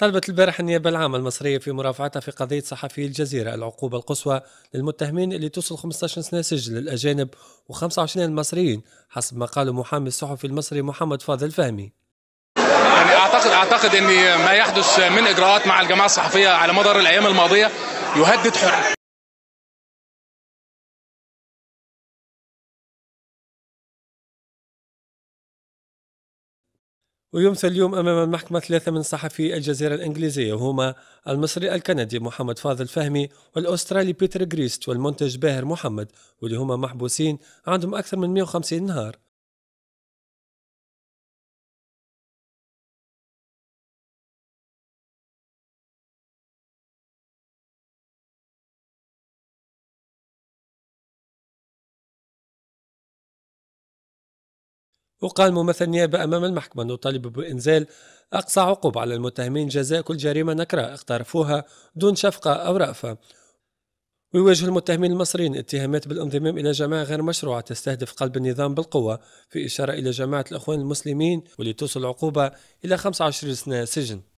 طلبت البارح النيابة العامة المصرية في مرافعتها في قضية صحفي الجزيرة العقوبة القصوى للمتهمين اللي توصل 15 سنة سجن للأجانب و25 المصريين حسب ما قاله محامي الصحفي المصري محمد فاضل فهمي يعني اعتقد اعتقد ان ما يحدث من اجراءات مع الجماعه الصحفيه على مدار الايام الماضيه يهدد حر ويمثل اليوم أمام المحكمة ثلاثة من صحفي الجزيرة الإنجليزية وهما المصري الكندي محمد فاضل فهمي والأسترالي بيتر غريست والمنتج باهر محمد واللي هما محبوسين عندهم أكثر من 150 نهار وقال ممثل النيابة أمام المحكمة أنه طالب بإنزال أقصى عقوبة على المتهمين جزاء كل جريمة نكراء اقترفوها دون شفقة أو رأفة ويواجه المتهمين المصريين اتهامات بالانضمام إلى جماعة غير مشروعة تستهدف قلب النظام بالقوة في إشارة إلى جماعة الإخوان المسلمين ولتوصل توصل العقوبة إلى 25 سنة سجن